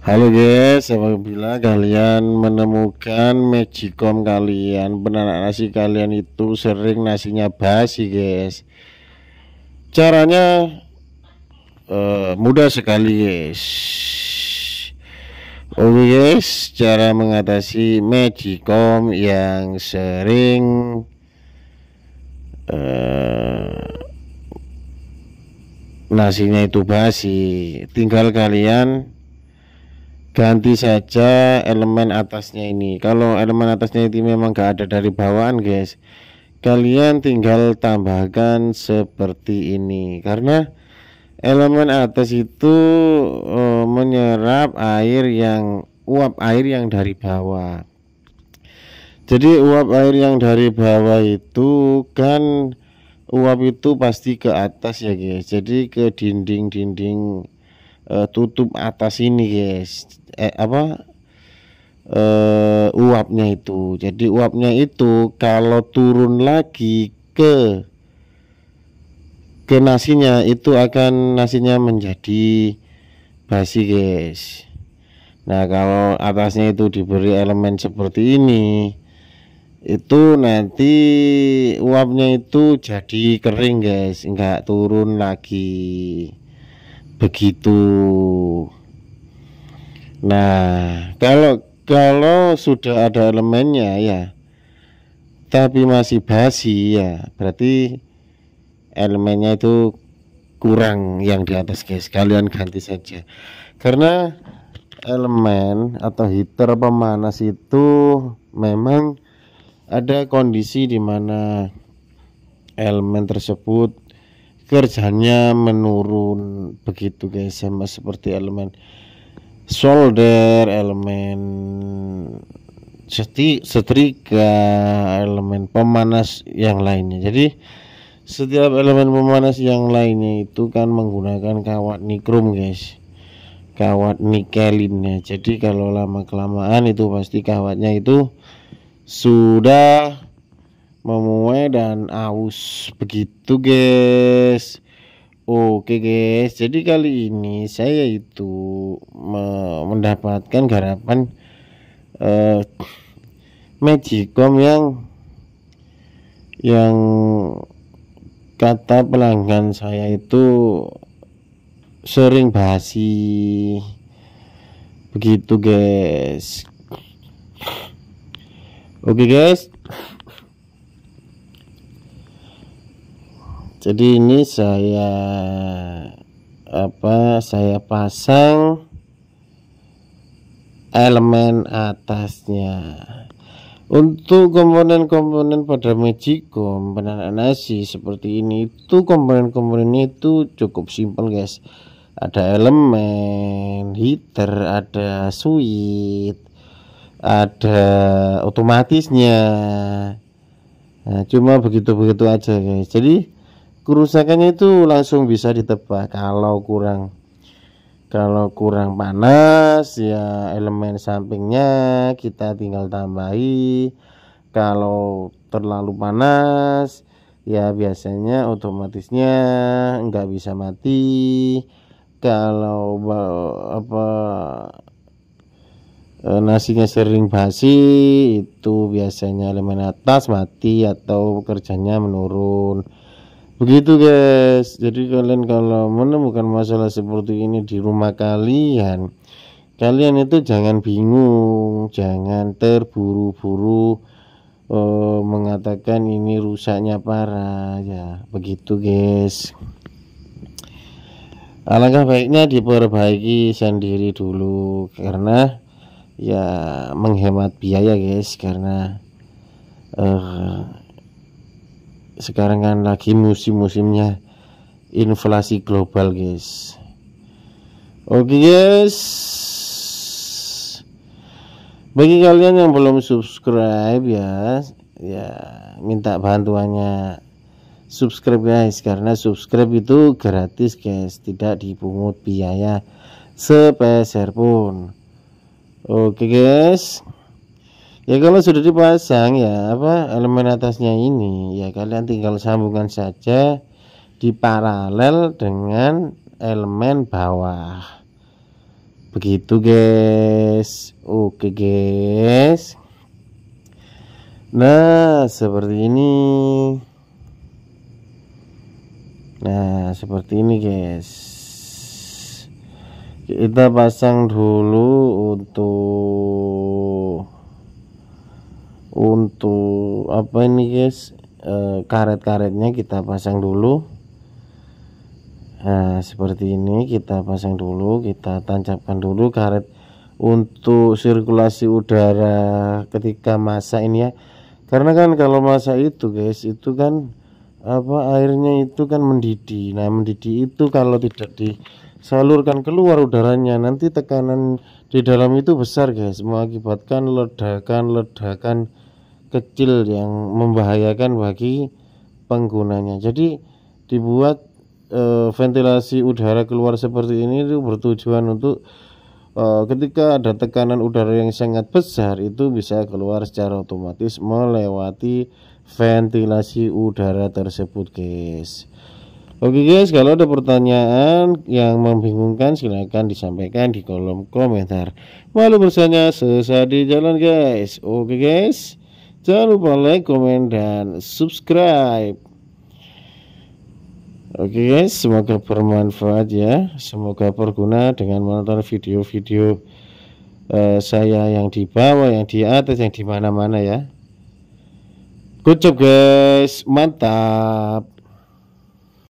Halo guys, apabila kalian menemukan magicom kalian, benar nasi kalian itu sering nasinya basi guys. Caranya uh, mudah sekali guys. Oke okay guys, cara mengatasi magicom yang sering uh, nasinya itu basi, tinggal kalian ganti saja elemen atasnya ini kalau elemen atasnya ini memang gak ada dari bawaan guys kalian tinggal tambahkan seperti ini karena elemen atas itu uh, menyerap air yang uap air yang dari bawah jadi uap air yang dari bawah itu kan uap itu pasti ke atas ya guys jadi ke dinding-dinding uh, tutup atas ini guys eh, apa uh, uapnya itu jadi uapnya itu kalau turun lagi ke ke nasinya itu akan nasinya menjadi basi guys nah kalau atasnya itu diberi elemen seperti ini itu nanti uapnya itu jadi kering guys enggak turun lagi begitu nah kalau kalau sudah ada elemennya ya tapi masih basi ya berarti elemennya itu kurang yang di atas guys kalian ganti saja karena elemen atau heater pemanas itu memang ada kondisi di mana elemen tersebut kerjanya menurun begitu guys sama seperti elemen solder elemen setrika elemen pemanas yang lainnya jadi setiap elemen pemanas yang lainnya itu kan menggunakan kawat nikrom guys kawat nikelinnya jadi kalau lama kelamaan itu pasti kawatnya itu sudah Momoe dan Aus begitu guys Oke guys jadi kali ini saya itu mendapatkan garapan eh, magicom yang yang kata pelanggan saya itu sering basi begitu guys oke okay guys jadi ini saya apa saya pasang elemen atasnya untuk komponen-komponen pada magicom benar-benar nasi seperti ini itu komponen komponen itu cukup simpel guys ada elemen heater ada switch ada otomatisnya nah, cuma begitu-begitu aja guys jadi kerusakannya itu langsung bisa ditebak kalau kurang kalau kurang panas ya elemen sampingnya kita tinggal tambahi kalau terlalu panas ya biasanya otomatisnya nggak bisa mati kalau apa e, nasinya sering basi itu biasanya elemen atas mati atau kerjanya menurun Begitu guys, jadi kalian kalau menemukan masalah seperti ini di rumah kalian Kalian itu jangan bingung, jangan terburu-buru eh, mengatakan ini rusaknya parah ya Begitu guys Alangkah baiknya diperbaiki sendiri dulu karena ya menghemat biaya guys karena eh, sekarang kan lagi musim-musimnya inflasi global guys oke guys bagi kalian yang belum subscribe ya ya minta bantuannya subscribe guys karena subscribe itu gratis guys tidak dipungut biaya sepeser pun oke guys ya kalau sudah dipasang ya apa elemen atasnya ini ya kalian tinggal sambungkan saja di paralel dengan elemen bawah begitu guys oke guys nah seperti ini nah seperti ini guys kita pasang dulu untuk untuk apa ini guys eh, karet-karetnya kita pasang dulu nah seperti ini kita pasang dulu kita tancapkan dulu karet untuk sirkulasi udara ketika masa ini ya karena kan kalau masa itu guys itu kan apa airnya itu kan mendidih nah mendidih itu kalau tidak disalurkan keluar udaranya nanti tekanan di dalam itu besar guys mengakibatkan ledakan ledakan kecil yang membahayakan bagi penggunanya. Jadi dibuat e, ventilasi udara keluar seperti ini itu bertujuan untuk e, ketika ada tekanan udara yang sangat besar itu bisa keluar secara otomatis melewati ventilasi udara tersebut, guys. Oke guys, kalau ada pertanyaan yang membingungkan silahkan disampaikan di kolom komentar. Malu bersanya di jalan guys. Oke guys. Jangan lupa like, komen, dan subscribe. Oke okay guys, semoga bermanfaat ya. Semoga berguna dengan menonton video-video uh, saya yang di bawah, yang di atas, yang di mana-mana ya. Good job guys, mantap.